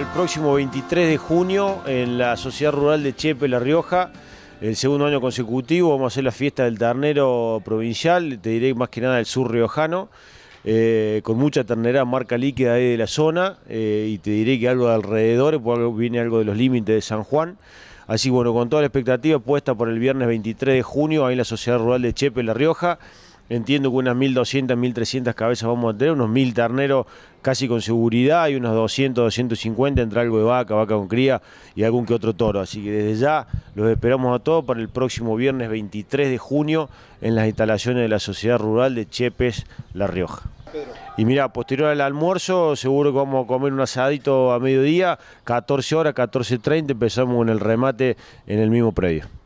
El próximo 23 de junio en la Sociedad Rural de Chepe, La Rioja, el segundo año consecutivo, vamos a hacer la fiesta del ternero provincial, te diré más que nada del sur riojano, eh, con mucha ternera marca líquida de la zona, eh, y te diré que algo de alrededor, viene algo de los límites de San Juan. Así bueno, con toda la expectativa puesta por el viernes 23 de junio ahí en la Sociedad Rural de Chepe, La Rioja. Entiendo que unas 1.200, 1.300 cabezas vamos a tener, unos 1.000 terneros casi con seguridad y unos 200, 250 entre algo de vaca, vaca con cría y algún que otro toro. Así que desde ya los esperamos a todos para el próximo viernes 23 de junio en las instalaciones de la Sociedad Rural de Chepes, La Rioja. Y mira, posterior al almuerzo, seguro que vamos a comer un asadito a mediodía, 14 horas, 14.30, empezamos con el remate en el mismo predio.